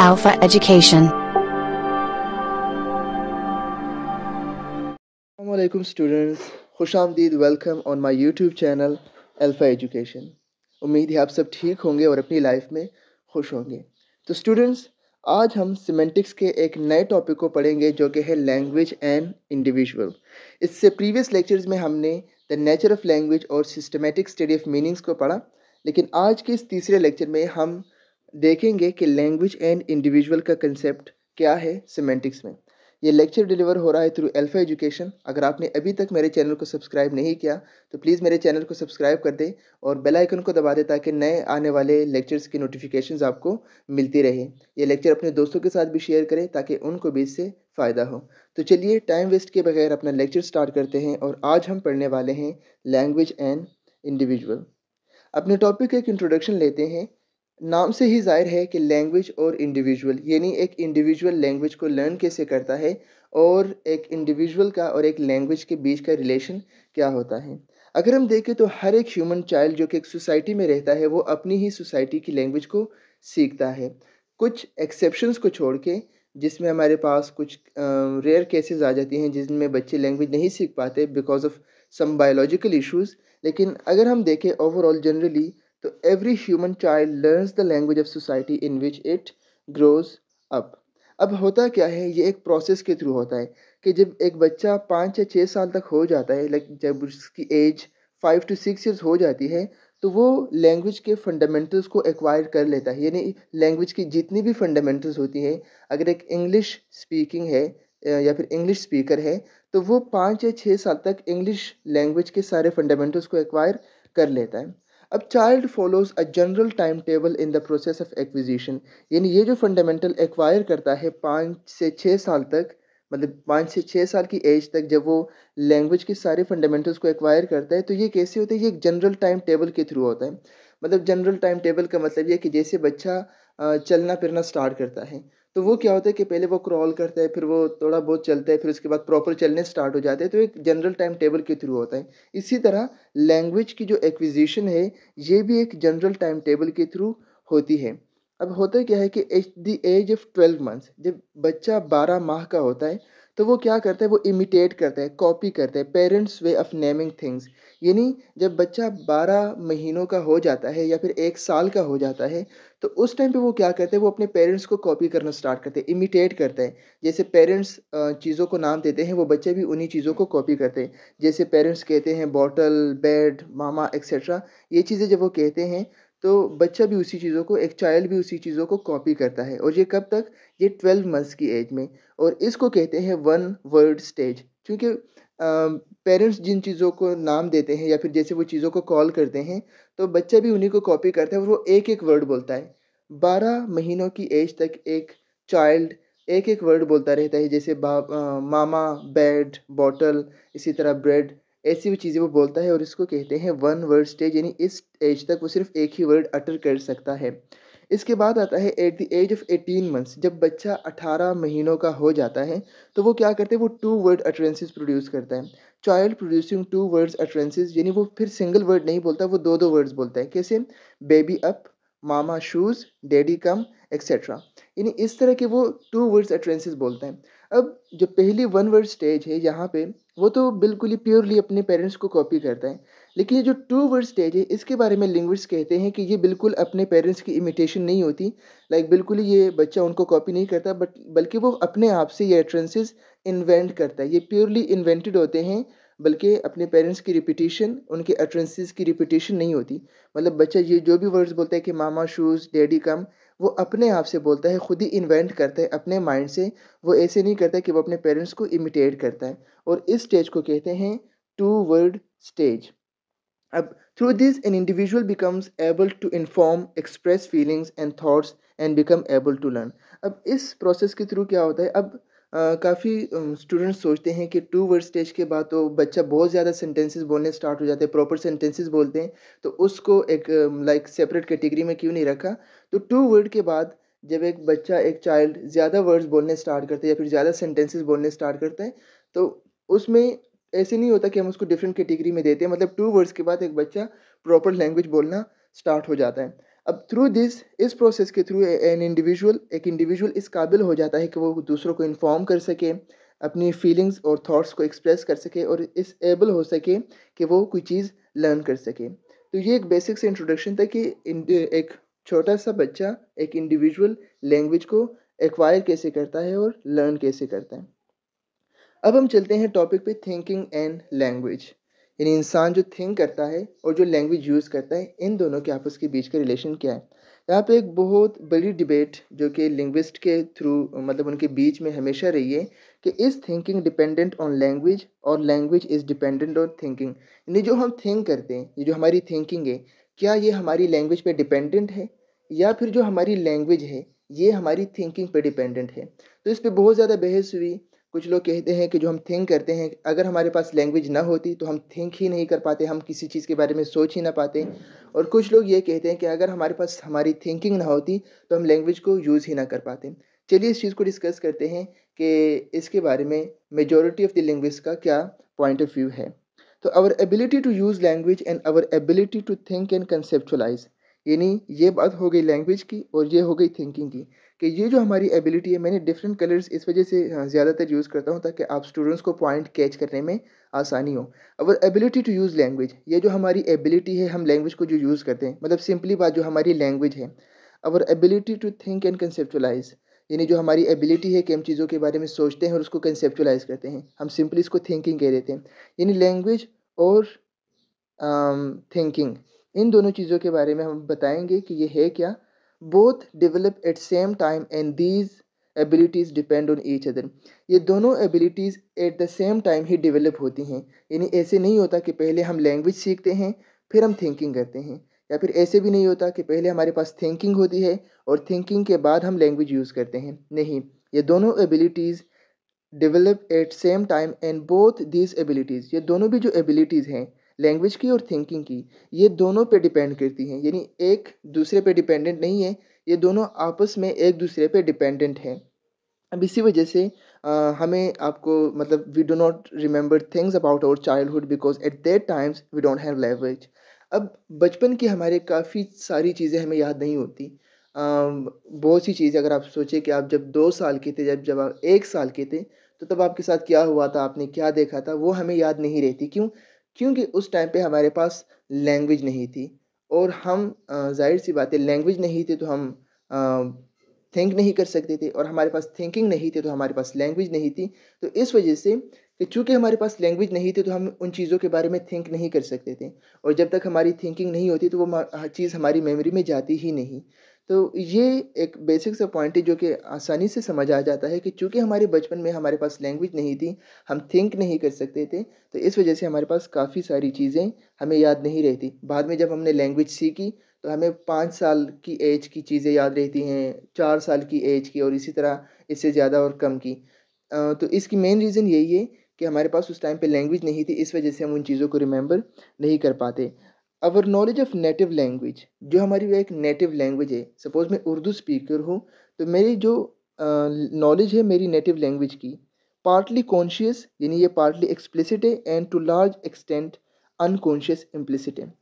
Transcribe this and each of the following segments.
Alpha Education. alaikum students. खुश आमदीद welcome on my YouTube channel Alpha Education उम्मीद है आप सब ठीक होंगे और अपनी लाइफ में खुश होंगे तो स्टूडेंट्स आज हम सिमेंटिक्स के एक नए टॉपिक को पढ़ेंगे जो कि है लैंग्वेज एंड इंडिविजुअल इससे प्रीवियस लेक्चर्स में हमने द नेचर ऑफ़ लैंग्वेज और सिस्टमेटिक स्टडी ऑफ मीनिंग्स को पढ़ा लेकिन आज के इस तीसरे लेक्चर में हम देखेंगे कि लैंग्वेज एंड इंडिविजुअल का कंसेप्ट क्या है सिमेंटिक्स में ये लेक्चर डिलीवर हो रहा है थ्रू एल्फा एजुकेशन अगर आपने अभी तक मेरे चैनल को सब्सक्राइब नहीं किया तो प्लीज़ मेरे चैनल को सब्सक्राइब कर दें और बेल आइकन को दबा दें ताकि नए आने वाले लेक्चर्स की नोटिफिकेशंस आपको मिलती रहे ये लेक्चर अपने दोस्तों के साथ भी शेयर करें ताकि उनको भी इससे फ़ायदा हो तो चलिए टाइम वेस्ट के बगैर अपना लेक्चर स्टार्ट करते हैं और आज हम पढ़ने वाले हैं लैंग्वेज एंड इंडिविजुअल अपने टॉपिक का एक इंट्रोडक्शन लेते हैं नाम से ही जाहिर है कि लैंग्वेज और इंडिविजुअल यानी एक इंडिविजुअल लैंग्वेज को लर्न कैसे करता है और एक इंडिविजुअल का और एक लैंग्वेज के बीच का रिलेशन क्या होता है अगर हम देखें तो हर एक ह्यूमन चाइल्ड जो कि एक सोसाइटी में रहता है वो अपनी ही सोसाइटी की लैंग्वेज को सीखता है कुछ एक्सेप्शंस को छोड़ के जिसमें हमारे पास कुछ रेयर केसेस आ जाती हैं जिनमें बच्चे लैंग्वेज नहीं सीख पाते because of some biological issues लेकिन अगर हम देखें ओवरऑल जनरली तो every human child learns the language of society in which it grows up अब होता क्या है ये एक प्रोसेस के थ्रू होता है कि जब एक बच्चा पाँच या छः साल तक हो जाता है लाइक जब उसकी age five to six years हो जाती है तो वो लैंग्वेज के फंडामेंटल्स को एक्वायर कर लेता है यानी लैंग्वेज की जितनी भी फंडामेंटल्स होती हैं अगर एक इंग्लिश स्पीकिंग है या फिर इंग्लिश स्पीकर है तो वो पाँच या छः साल तक इंग्लिश लैंग्वेज के सारे फंडामेंटल्स को एक्वायर कर लेता है अब child follows a general time table in the process of acquisition यानी ये जो फंडामेंटल एक्वायर करता है पाँच से छः साल तक मतलब पाँच से छः साल की एज तक जब वो लैंग्वेज के सारे फंडामेंटल्स को एक्वायर करता है तो ये कैसे होता है ये एक जनरल टाइम टेबल के थ्रू होता है मतलब जनरल टाइम टेबल का मतलब ये कि जैसे बच्चा चलना फिरना स्टार्ट करता है तो वो क्या होता है कि पहले वो क्रॉल करता है फिर वो थोड़ा बहुत चलता है फिर उसके बाद प्रॉपर चलने स्टार्ट हो जाते हैं तो एक जनरल टाइम टेबल के थ्रू होता है इसी तरह लैंग्वेज की जो एक्विजिशन है ये भी एक जनरल टाइम टेबल के थ्रू होती है अब होता क्या है कि at the age of twelve months जब बच्चा बारह माह का होता है तो वो क्या करता है वो इमिटेट करता है कॉपी करता है parents way of naming things यानी जब बच्चा बारह महीनों का हो जाता है या फिर एक साल का हो जाता है तो उस टाइम पे वो क्या करते हैं वो अपने पेरेंट्स को कॉपी करना स्टार्ट करते हैं इमिटेट करते हैं जैसे पेरेंट्स चीज़ों को नाम देते हैं वो बच्चे भी उन्हीं चीज़ों को कॉपी करते हैं जैसे पेरेंट्स कहते हैं बॉटल बेड मामा एक्सेट्रा ये चीज़ें जब वो कहते हैं तो बच्चा भी उसी चीज़ों को एक चाइल्ड भी उसी चीज़ों को कॉपी करता है और ये कब तक ये ट्वेल्व मंथ्स की एज में और इसको कहते हैं वन वर्ड स्टेज क्योंकि पेरेंट्स जिन चीज़ों को नाम देते हैं या फिर जैसे वो चीज़ों को कॉल करते हैं तो बच्चा भी उन्हीं को कॉपी करता है और वो एक एक वर्ड बोलता है बारह महीनों की एज तक एक चाइल्ड एक एक वर्ड बोलता रहता है जैसे बा मामा बेड बॉटल इसी तरह ब्रेड ऐसी भी चीज़ें वो बोलता है और इसको कहते हैं वन वर्ड स्टेज यानी इस एज तक वो सिर्फ एक ही वर्ड अटर कर सकता है इसके बाद आता है at the age of eighteen months जब बच्चा अठारह महीनों का हो जाता है तो वो क्या करते हैं वो टू वर्ड अटरेंसेज प्रोड्यूस करता है child producing two words utterances यानी वो फिर सिंगल वर्ड नहीं बोलता वो दो दो वर्ड्स बोलता है कैसे baby up mama shoes daddy come etcetera यानी इस तरह के वो टू वर्ड्स अटरेंसेज बोलता है अब जो पहली वन वर्ड स्टेज है यहाँ पे वो तो बिल्कुल ही प्योरली अपने पेरेंट्स को कॉपी करता है लेकिन ये जो टू वर्ड स्टेज है इसके बारे में लिंग्विस्ट कहते हैं कि ये बिल्कुल अपने पेरेंट्स की इमिटेशन नहीं होती लाइक बिल्कुल ही ये बच्चा उनको कॉपी नहीं करता बट बल्कि वो अपने आप से ये एट्रेंसेज इन्वेंट करता है ये प्योरली इन्वेंटेड होते हैं बल्कि अपने पेरेंट्स की रिपीटेशन उनके अटरेंसेस की रिपीटेशन नहीं होती मतलब बच्चा ये जो भी वर्ड्स बोलता है कि मामा शूज़ डैडी कम वो अपने आप से बोलता है खुद ही इन्वेंट करता है अपने माइंड से वो ऐसे नहीं करता कि वो अपने पेरेंट्स को इमिटेट करता है और इस स्टेज को कहते हैं टू वर्ड स्टेज अब through this an individual becomes able to inform express feelings and thoughts and become able to learn अब इस प्रोसेस के थ्रू क्या होता है अब काफ़ी स्टूडेंट्स सोचते हैं कि टू वर्ड स्टेज के बाद तो बच्चा बहुत ज़्यादा सेंटेंसेस बोलने स्टार्ट हो जाते हैं प्रॉपर सेंटेंसेस बोलते हैं तो उसको एक लाइक सेपरेट कैटेगरी में क्यों नहीं रखा तो टू वर्ड के बाद जब एक बच्चा एक चाइल्ड ज़्यादा वर्ड्स बोलने स्टार्ट करते हैं या फिर ज़्यादा सेंटेंसेज बोलने स्टार्ट करते हैं तो उसमें ऐसे नहीं होता कि हम उसको डिफरेंट कैटेगरी में देते हैं मतलब टू वर्ड्स के बाद एक बच्चा प्रॉपर लैंग्वेज बोलना स्टार्ट हो जाता है अब थ्रू दिस इस प्रोसेस के थ्रू एन इंडिविजुअल एक इंडिविजुअल इस काबिल हो जाता है कि वो दूसरों को इन्फॉर्म कर सके अपनी फीलिंग्स और थॉट्स को एक्सप्रेस कर सके और इस एबल हो सके कि वो कोई चीज़ लर्न कर सके तो ये एक बेसिक से इंट्रोडक्शन था कि एक छोटा सा बच्चा एक इंडिविजुअल लैंग्वेज को एक्वायर कैसे करता है और लर्न कैसे करता है अब हम चलते हैं टॉपिक पे थिंकिंग एंड लैंग्वेज यानी इंसान जो थिंक करता है और जो लैंग्वेज यूज़ करता है इन दोनों के आपस के बीच का रिलेशन क्या है यहाँ पे एक बहुत बड़ी डिबेट जो कि लिंग्विस्ट के थ्रू मतलब उनके बीच में हमेशा रही है कि is thinking dependent on language और language is dependent on thinking यानी जो हम थिंक करते हैं ये जो हमारी थिंकिंग है क्या ये हमारी लैंग्वेज पे डिपेंडेंट है या फिर जो हमारी लैंग्वेज है ये हमारी थिंकिंग पे डिपेंडेंट है तो इस पर बहुत ज़्यादा बहस हुई कुछ लोग कहते हैं कि जो हम थिंक करते हैं अगर हमारे पास लैंग्वेज ना होती तो हम थिंक ही नहीं कर पाते हम किसी चीज़ के बारे में सोच ही ना पाते और कुछ लोग ये कहते हैं कि अगर हमारे पास हमारी थिंकिंग ना होती तो हम लैंग्वेज को यूज़ ही ना कर पाते चलिए इस चीज़ को डिस्कस करते हैं कि इसके बारे में मेजोरिटी ऑफ द लैंग्वेज का क्या पॉइंट ऑफ व्यू है तो our ability to use language and our ability to think and conceptualise यानी ये बात हो गई लैंग्वेज की और ये हो गई थिंकिंग की कि ये जो हमारी एबिलिटी है मैंने डिफरेंट कलर्स इस वजह से हाँ, ज़्यादातर यूज़ करता हूँ ताकि आप स्टूडेंट्स को पॉइंट कैच करने में आसानी हो our ability to use language ये जो हमारी एबिलिटी है हम लैंग्वेज को जो यूज़ करते हैं मतलब सिंपली बात जो हमारी लैंग्वेज है our ability to think and conceptualise यानी जो हमारी एबिलिटी है कि हम चीज़ों के बारे में सोचते हैं और उसको कंसेप्चुलाइज करते हैं हम सिंपली इसको थिंकिंग कह देते हैं यानी लैंग्वेज और थिंकिंग इन दोनों चीज़ों के बारे में हम बताएंगे कि ये है क्या both develop at same time and these abilities depend on each other ये दोनों abilities at the same time ही डिवेलप होती हैं यानी ऐसे नहीं होता कि पहले हम लैंग्वेज सीखते हैं फिर हम थिंकिंग करते हैं या फिर ऐसे भी नहीं होता कि पहले हमारे पास थिंकिंग होती है और थिंकिंग के बाद हम लैंग्वेज यूज़ करते हैं नहीं ये दोनों abilities develop at same time and both these abilities ये दोनों भी जो एबिलिटीज़ हैं लैंग्वेज की और थिंकिंग की ये दोनों पे डिपेंड करती हैं यानी एक दूसरे पे डिपेंडेंट नहीं है ये दोनों आपस में एक दूसरे पे डिपेंडेंट हैं अब इसी वजह से आ, हमें आपको मतलब we do not remember things about our childhood because at that times we don't have language अब बचपन की हमारे काफ़ी सारी चीज़ें हमें याद नहीं होती बहुत सी चीज़ें अगर आप सोचें कि आप जब दो साल के थे जब जब आप एक साल के थे तो तब आपके साथ क्या हुआ था आपने क्या देखा था वो हमें याद नहीं रहती क्यों क्योंकि उस टाइम पे हमारे पास लैंग्वेज नहीं थी और हम जाहिर सी बातें लैंग्वेज नहीं थी तो हम थिंक नहीं कर सकते थे और हमारे पास थिंकिंग नहीं थी तो हमारे पास लैंग्वेज नहीं थी तो इस वजह से कि चूँकि हमारे पास लैंग्वेज नहीं थी तो हम उन चीज़ों के बारे में थिंक नहीं कर सकते थे और जब तक हमारी थिंकिंग नहीं होती तो वो चीज़ हमारी मेमोरी में जाती ही नहीं तो ये एक बेसिक सा पॉइंट है जो कि आसानी से समझ आ जाता है कि चूंकि हमारे बचपन में हमारे पास लैंग्वेज नहीं थी हम थिंक नहीं कर सकते थे तो इस वजह से हमारे पास काफ़ी सारी चीज़ें हमें याद नहीं रहती बाद में जब हमने लैंग्वेज सीखी तो हमें पाँच साल की एज की चीज़ें याद रहती हैं चार साल की एज की और इसी तरह इससे ज़्यादा और कम की तो इसकी मेन रीज़न यही है कि हमारे पास उस टाइम पे लैंग्वेज नहीं थी इस वजह से हम उन चीज़ों को रिमेंबर नहीं कर पाते our knowledge of native language जो हमारी एक नेटिव लैंग्वेज है सपोज मैं उर्दू स्पीकर हूँ तो मेरी जो नॉलेज है मेरी नेटिव लैंग्वेज की पार्टली कॉन्शियस यानी ये पार्टली एक्सप्लिसिट है and to large extent unconscious implicit है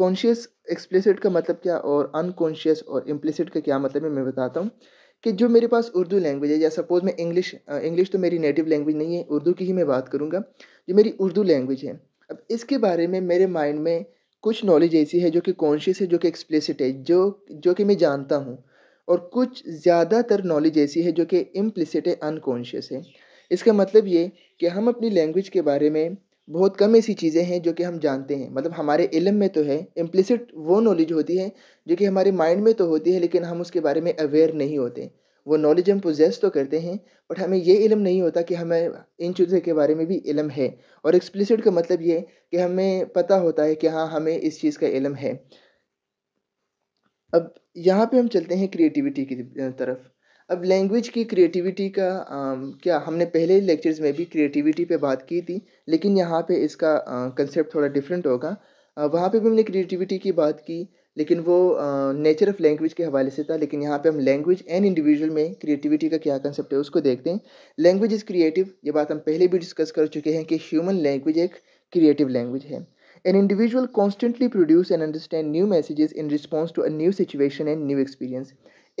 कॉन्शियस एक्सप्लिसिट का मतलब क्या और अनकॉन्शियस और इम्प्लिसिट का क्या मतलब है मैं बताता हूँ कि जो मेरे पास उर्दू लैंग्वेज है या सपोज मैं इंग्लिश इंग्लिश तो मेरी नेटिव लैंग्वेज नहीं है उर्दू की ही मैं बात करूँगा जो मेरी उर्दू लैंग्वेज है अब इसके बारे में मेरे माइंड में कुछ नॉलेज ऐसी है जो कि कॉन्शियस है जो कि एक्सप्लिसिट है जो जो कि मैं जानता हूँ और कुछ ज़्यादातर नॉलेज ऐसी है जो कि इम्प्लिसिट है अनकॉन्शियस है इसका मतलब ये कि हम अपनी लैंग्वेज के बारे में बहुत कम ऐसी चीज़ें हैं जो कि हम जानते हैं मतलब हमारे इलम में तो है इम्प्लिसिट वो नॉलेज होती है जो कि हमारे माइंड में तो होती है लेकिन हम उसके बारे में अवेयर नहीं होते वो नॉलेज हम पोजेस तो करते हैं बट हमें ये इलम नहीं होता कि हमें इन चीज़ों के बारे में भी इलम है और एक्सप्लिसिट का मतलब ये कि हमें पता होता है कि हाँ हमें इस चीज़ का इलम है अब यहाँ पे हम चलते हैं क्रिएटिविटी की तरफ अब लैंग्वेज की क्रिएटिविटी का आ, क्या हमने पहले लेक्चर्स में भी क्रिएटिविटी पे बात की थी लेकिन यहाँ पे इसका कंसेप्ट थोड़ा डिफरेंट होगा वहाँ पे भी हमने क्रिएटिविटी की बात की लेकिन वो नेचर ऑफ लैंग्वेज के हवाले से था लेकिन यहाँ पे हम लैंग्वेज एंड इंडिविजुअल में क्रिएटिविटी का क्या कंसेप्ट है उसको देखते हैं लैंग्वेज इज़ क्रिएटिव ये बात हम पहले भी डिस्कस कर चुके हैं कि ह्यूमन लैंग्वेज एक क्रिएटिव लैंग्वेज है an individual constantly produce and understand new messages in response to a new situation and new experience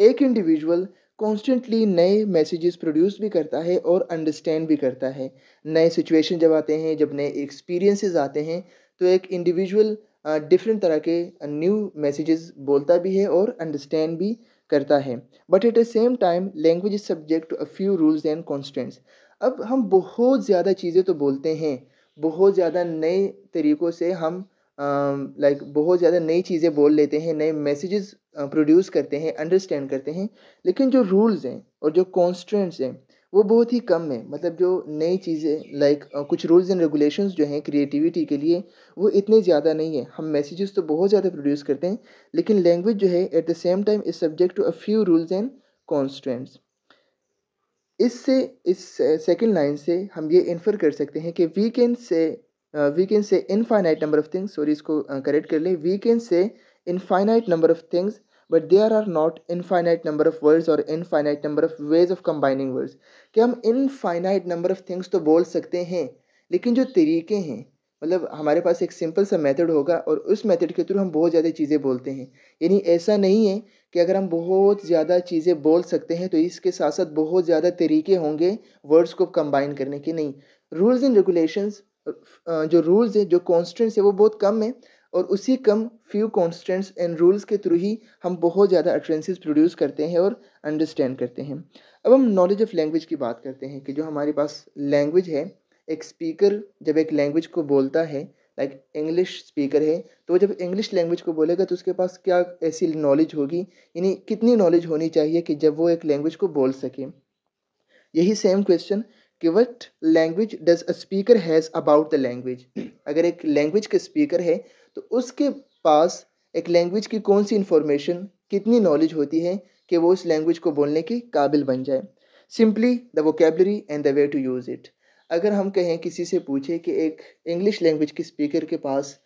एक इंडिविजुअल कॉन्स्टेंटली नए मैसेजेस प्रोड्यूस भी करता है और अंडरस्टैंड भी करता है नए सिचुएशन जब आते हैं जब नए एक्सपीरियंसेस आते हैं तो एक इंडिविजुअल डिफरेंट तरह के न्यू मैसेजेस बोलता भी है और अंडरस्टैंड भी करता है but at the same time language is subject to a few rules and constants अब हम बहुत ज़्यादा चीज़ें तो बोलते हैं बहुत ज़्यादा नए तरीक़ों से हम लाइक uh, like, बहुत ज़्यादा नई चीज़ें बोल लेते हैं नए मैसेजेस प्रोड्यूस करते हैं अंडरस्टैंड करते हैं लेकिन जो रूल्स हैं और जो कॉन्स्टेंट्स हैं वो बहुत ही कम है मतलब जो नई चीज़ें लाइक कुछ रूल्स एंड रेगुलेशंस जो हैं क्रिएटिविटी के लिए वो इतने ज़्यादा नहीं है हम मैसेजेस तो बहुत ज़्यादा प्रोड्यूस करते हैं लेकिन लैंग्वेज जो है at the same time is subject to a few rules and constants इससे इस सेकेंड लाइन से हम ये इन्फर कर सकते हैं कि we can say we can say infinite number of things sorry इसको करेक्ट कर ले we can say infinite number of things but there are not infinite number of words और infinite number of ways of combining words कि हम infinite number of things तो बोल सकते हैं लेकिन जो तरीके हैं मतलब हमारे पास एक सिंपल सा मेथड होगा और उस मेथड के थ्रू हम बहुत ज़्यादा चीज़ें बोलते हैं यानी ऐसा नहीं है कि अगर हम बहुत ज़्यादा चीज़ें बोल सकते हैं तो इसके साथ साथ बहुत ज़्यादा तरीके होंगे वर्ड्स को कंबाइन करने के नहीं रूल्स एंड रेगुलेशंस जो रूल्स हैं जो कॉन्स्टेंट्स है वो बहुत कम है और उसी कम फ्यू कॉन्स्टेंट्स एंड रूल्स के थ्रू ही हम बहुत ज़्यादा अट्रेंसेज प्रोड्यूस करते हैं और अंडरस्टैंड करते हैं अब हम नॉलेज ऑफ लैंग्वेज की बात करते हैं कि जो हमारे पास लैंग्वेज है एक स्पीकर जब एक लैंग्वेज को बोलता है लाइक इंग्लिश स्पीकर है तो जब इंग्लिश लैंग्वेज को बोलेगा तो उसके पास क्या ऐसी नॉलेज होगी यानी कितनी नॉलेज होनी चाहिए कि जब वो एक लैंग्वेज को बोल सके यही सेम क्वेश्चन कि what language does a speaker has about the language अगर एक लैंग्वेज का स्पीकर है तो उसके पास एक लैंग्वेज की कौन सी इन्फॉर्मेशन कितनी नॉलेज होती है कि वो उस लैंग्वेज को बोलने के काबिल बन जाए simply the vocabulary and the way to use it अगर हम कहें किसी से पूछें कि एक इंग्लिश लैंग्वेज के स्पीकर के पास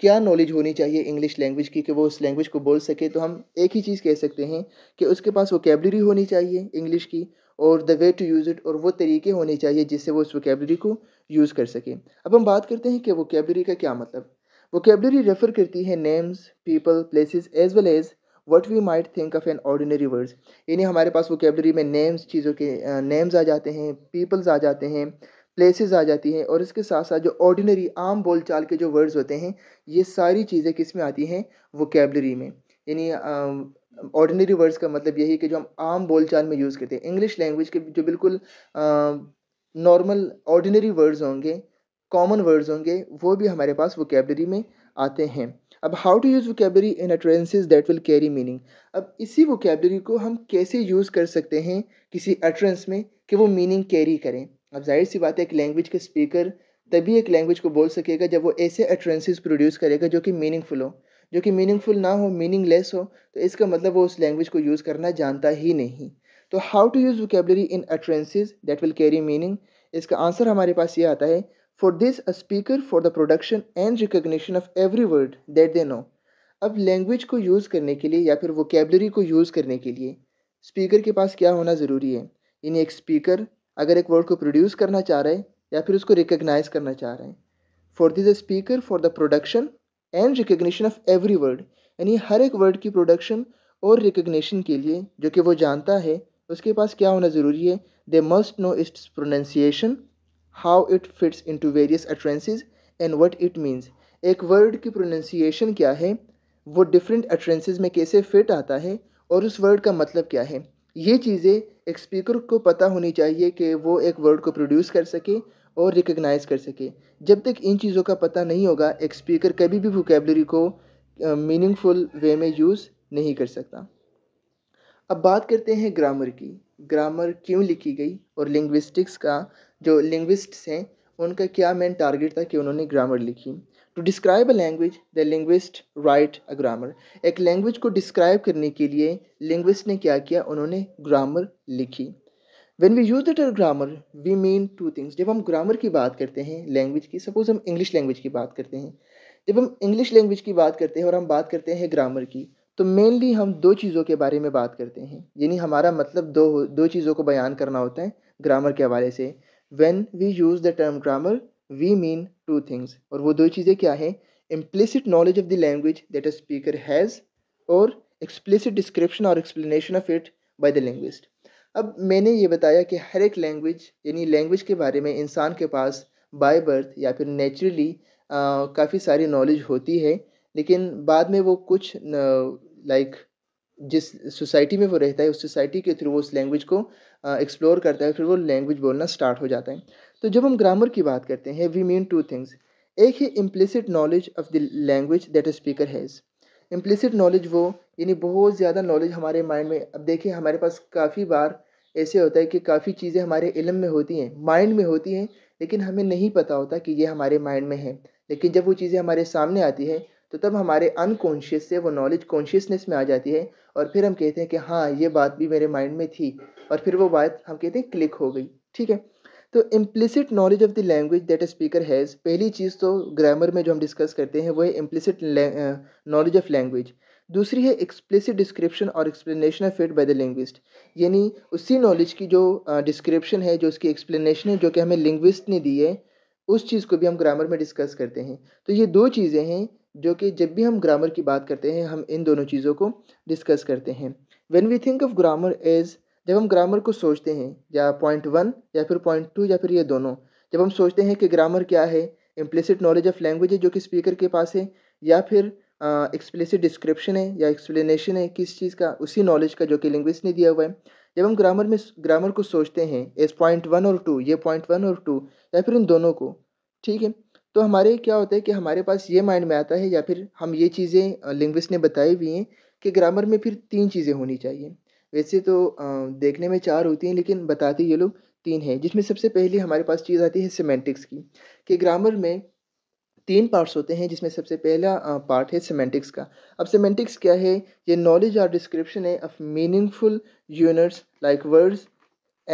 क्या नॉलेज होनी चाहिए इंग्लिश लैंग्वेज की कि वो उस लैंग्वेज को बोल सके तो हम एक ही चीज़ कह सकते हैं कि उसके पास वोकेबलरी होनी चाहिए इंग्लिश की और the way to use it और वो तरीके होने चाहिए जिससे वो उस वोकेबलरी को यूज़ कर सके अब हम बात करते हैं कि वोकेबलरी का क्या मतलब वोकेबलरी रेफर करती है names people places as well as what we might think of an ordinary words यानी हमारे पास वोकेबलरी में नेम्स चीज़ों के नेम्स आ जाते हैं पीपल्स आ जाते हैं प्लेसेस आ जाती हैं और इसके साथ साथ जो ऑर्डिनरी आम बोलचाल के जो वर्ड्स होते हैं ये सारी चीज़ें किस में आती हैं वोकेबलरी में यानी ऑर्डिनरी वर्ड्स का मतलब यही कि जो हम आम बोलचाल में यूज़ करते हैं इंग्लिश लैंग्वेज के जो बिल्कुल नॉर्मल ऑर्डिनरी वर्ड्स होंगे कॉमन वर्ड्स होंगे वो भी हमारे पास वोकेबलरी में आते हैं अब how to use vocabulary in utterances that will carry meaning अब इसी वोकेबलरी को हम कैसे यूज़ कर सकते हैं किसी अट्रेंस में कि वो मीनिंग कैरी करें अब जाहिर सी बात है एक लैंग्वेज के स्पीकर तभी एक लैंग्वेज को बोल सकेगा जब वो ऐसे अट्रेंसेज प्रोड्यूस करेगा जो कि मीनिंगफुल हो जो कि मीनिंगफुल ना हो मीनिंगलेस हो तो इसका मतलब वो उस लैंग्वेज को यूज़ करना जानता ही नहीं तो how to use vocabulary in utterances that will carry meaning इसका आंसर हमारे पास ये आता है for this a speaker for the production and recognition of every word that they know अब लैंग्वेज को यूज़ करने के लिए या फिर वोकेबलरी को यूज़ करने के लिए स्पीकर के पास क्या होना ज़रूरी है यानी एक स्पीकर अगर एक वर्ड को प्रोड्यूस करना चाह रहे हैं या फिर उसको रिकगनाइज करना चाह रहे हैं for this a speaker for the production and recognition of every word यानी हर एक वर्ड की प्रोडक्शन और रिकोगशन के लिए जो कि वो जानता है उसके पास क्या होना ज़रूरी है they must know its pronunciation how it fits into various utterances and what it means एक वर्ड की प्रोनंसिएशन क्या है वो डिफरेंट अट्रेंसेज में कैसे फिट आता है और उस वर्ड का मतलब क्या है ये चीज़ें एक स्पीकर को पता होनी चाहिए कि वो एक वर्ड को प्रोड्यूस कर सके और रिकग्नाइज कर सके जब तक इन चीज़ों का पता नहीं होगा एक स्पीकर कभी भी वोकेबलरी को मीनिंगफुल वे में यूज़ नहीं कर सकता अब बात करते हैं ग्रामर की ग्रामर क्यों लिखी गई और लिंग्विस्टिक्स का जो लिंग्विस्ट्स हैं उनका क्या मेन टारगेट था कि उन्होंने ग्रामर लिखी to describe a language the linguist write a grammar एक लैंग्वेज को डिस्क्राइब करने के लिए लिंग्विस्ट ने क्या किया उन्होंने ग्रामर लिखी when we use the term grammar we mean two things जब हम ग्रामर की बात करते हैं लैंग्वेज की सपोज हम इंग्लिश लैंग्वेज की बात करते हैं जब हम इंग्लिश लैंग्वेज की बात करते हैं और हम बात करते हैं ग्रामर की तो मेनली हम दो चीज़ों के बारे में बात करते हैं यानी हमारा मतलब दो दो चीज़ों को बयान करना होता है ग्रामर के हवाले से when we use the term grammar we mean two things और वो दो चीज़ें क्या हैं implicit knowledge of the language that a speaker has और एक्सप्लिसिट डिस्क्रिप्शन और explanation of it by the linguist अब मैंने ये बताया कि हर एक लैंग्वेज यानी लैंग्वेज के बारे में इंसान के पास बाय बर्थ या फिर नेचुरली काफ़ी सारी नॉलेज होती है लेकिन बाद में वो कुछ लाइक जिस सोसाइटी में वो रहता है उस सोसाइटी के थ्रू वो उस लैंग्वेज को एक्सप्लोर uh, करता है फिर वो लैंग्वेज बोलना स्टार्ट हो जाता है तो जब हम ग्रामर की बात करते हैं वी मीन टू थिंग्स एक है implicit knowledge of the language that speaker has implicit knowledge वो यानी बहुत ज़्यादा नॉलेज हमारे माइंड में अब देखिए हमारे पास काफ़ी बार ऐसे होता है कि काफ़ी चीज़ें हमारे इलम में होती हैं माइंड में होती हैं लेकिन हमें नहीं पता होता कि ये हमारे माइंड में है लेकिन जब वो चीज़ें हमारे सामने आती है तो तब हमारे अनकॉन्शियस से वो नॉलेज कॉन्शियसनेस में आ जाती है और फिर हम कहते हैं कि हाँ ये बात भी मेरे माइंड में थी और फिर वो बात हम कहते हैं क्लिक हो गई ठीक है तो implicit knowledge of the language that speaker has पहली चीज़ तो ग्रामर में जो हम डिस्कस करते हैं वो है इम्प्लिसिट नॉलेज ऑफ लैंग्वेज दूसरी है एक्सप्लिसिट डिस्क्रिप्शन और explanation of it by the linguist यानी उसी नॉलेज की जो डिस्क्रिप्शन है जो उसकी एक्सप्लेनेशन है जो कि हमें लिंग्विस्ट ने दी है उस चीज़ को भी हम ग्रामर में डिस्कस करते हैं तो ये दो चीज़ें हैं जो कि जब भी हम ग्रामर की बात करते हैं हम इन दोनों चीज़ों को डिस्कस करते हैं when we think of grammar as जब हम ग्रामर को सोचते हैं या पॉइंट वन या फिर पॉइंट टू या फिर ये दोनों जब हम सोचते हैं कि ग्रामर क्या है इम्प्लिसिट नॉलेज ऑफ लैंग्वेज है जो कि स्पीकर के पास है या फिर एक्सप्लिसिट डिस्क्रिप्शन है या एक्सप्लेनेशन है किस चीज़ का उसी नॉलेज का जो कि लैंग्वेज ने दिया हुआ है जब हम ग्रामर में ग्रामर को सोचते हैं एज पॉइंट वन और टू ये पॉइंट वन और टू या फिर इन दोनों को ठीक है तो हमारे क्या होता है कि हमारे पास ये माइंड में आता है या फिर हम ये चीज़ें लिंग्विस्ट ने बताई हुई हैं कि ग्रामर में फिर तीन चीज़ें होनी चाहिए वैसे तो देखने में चार होती हैं लेकिन बताते ये लोग तीन हैं जिसमें सबसे पहले हमारे पास चीज़ आती है सीमेंटिक्स की कि ग्रामर में तीन पार्ट्स होते हैं जिसमें सबसे पहला पार्ट है सीमेंटिक्स का अब सीमेंटिक्स क्या है ये नॉलेज और डिस्क्रिप्शन है of meaningful units like words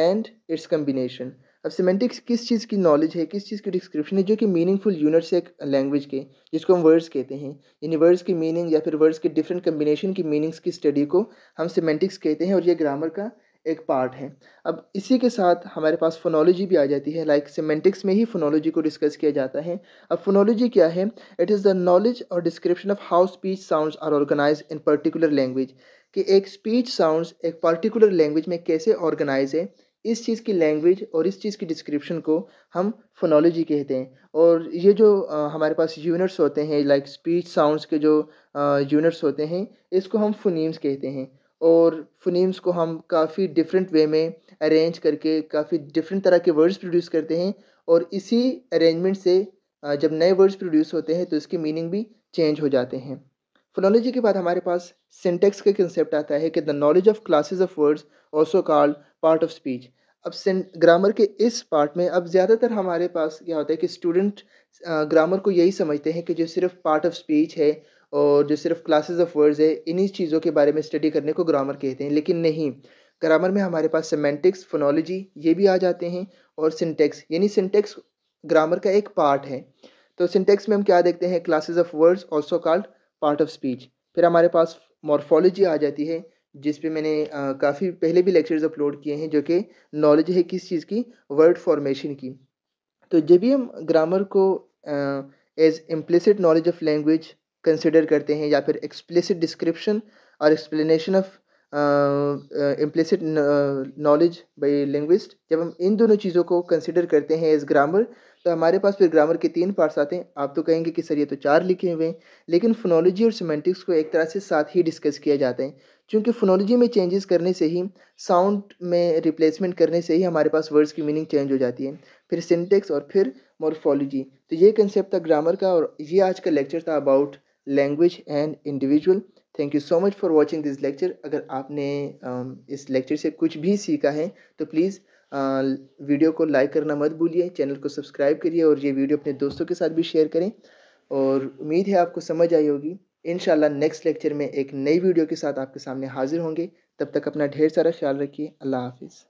and its combination अब सिमेंटिक्स किस चीज़ की नॉलेज है किस चीज़ की डिस्क्रिप्शन है जो कि मीनिंगफुल यूनिट्स है एक लैंग्वेज के जिसको हम वर्ड्स कहते हैं यानी वर्ड्स की मीनिंग या फिर वर्ड्स के डिफरेंट कम्बिनेशन की मीनिंग्स की स्टडी को हम सिमेंटिक्स कहते हैं और ये ग्रामर का एक पार्ट है अब इसी के साथ हमारे पास फोनोलॉजी भी आ जाती है लाइक like सिमेंटिक्स में ही फोनोलॉजी को डिस्कस किया जाता है अब फोनोलॉजी क्या है इट इज़ द नॉलेज और description of how speech sounds are organise in particular language कि एक स्पीच साउंड्स एक पर्टिकुलर लैंग्वेज में कैसे ऑर्गेनाइज है इस चीज़ की लैंग्वेज और इस चीज़ की डिस्क्रिप्शन को हम फोनोलॉजी कहते हैं और ये जो आ, हमारे पास यूनिट्स होते हैं लाइक स्पीच साउंड्स के जो यूनिट्स होते हैं इसको हम फोनीम्स कहते हैं और फोनीम्स को हम काफ़ी डिफरेंट वे में अरेंज करके काफ़ी डिफरेंट तरह के वर्ड्स प्रोड्यूस करते हैं और इसी अरेंजमेंट से जब नए वर्ड्स प्रोड्यूस होते हैं तो इसके मीनिंग भी चेंज हो जाते हैं फोनोलॉजी के बाद हमारे पास सिंटेक्स का कंसेप्ट आता है कि the knowledge of classes of words also called part of speech अब ग्रामर के इस पार्ट में अब ज़्यादातर हमारे पास क्या होता है कि स्टूडेंट ग्रामर को यही समझते हैं कि जो सिर्फ पार्ट ऑफ स्पीच है और जो सिर्फ क्लासेज ऑफ वर्ड्स है इन्हीं चीज़ों के बारे में स्टडी करने को ग्रामर कहते हैं लेकिन नहीं ग्रामर में हमारे पास सेमेंटिक्स फोनोलॉजी ये भी आ जाते हैं और सिंटेक्स यानी सिंटेक्स ग्रामर का एक पार्ट है तो सिंटेक्स में हम क्या देखते हैं classes of words also called part of speech फिर हमारे पास मॉर्फोलॉजी आ जाती है जिस पे मैंने काफ़ी पहले भी लेक्चर्स अपलोड किए हैं जो कि नॉलेज है किस चीज़ की वर्ड फॉर्मेशन की तो जब भी हम ग्रामर को as implicit knowledge of language consider करते हैं या फिर एक्सप्लिसिट डिस्क्रिप्शन और explanation of implicit knowledge by linguist जब हम इन दोनों चीज़ों को कंसिडर करते हैं एज ग्रामर तो हमारे पास फिर ग्रामर के तीन पार्ट्स आते हैं आप तो कहेंगे कि सर ये तो चार लिखे हुए हैं लेकिन फोनोलॉजी और सीमेंटिक्स को एक तरह से साथ ही डिस्कस किया जाता है क्योंकि फोनोलॉजी में चेंजेस करने से ही साउंड में रिप्लेसमेंट करने से ही हमारे पास वर्ड्स की मीनिंग चेंज हो जाती है फिर सिंटेक्स और फिर मॉर्फोलॉजी तो ये कंसेप्ट था ग्रामर का और ये आज का लेक्चर था about language and individual thank you so much for watching this lecture अगर आपने इस लेक्चर से कुछ भी सीखा है तो प्लीज़ वीडियो को लाइक करना मत भूलिए चैनल को सब्सक्राइब करिए और ये वीडियो अपने दोस्तों के साथ भी शेयर करें और उम्मीद है आपको समझ आई होगी इन नेक्स्ट लेक्चर में एक नई वीडियो के साथ आपके सामने हाजिर होंगे तब तक अपना ढेर सारा ख्याल रखिए अल्लाह हाफिज़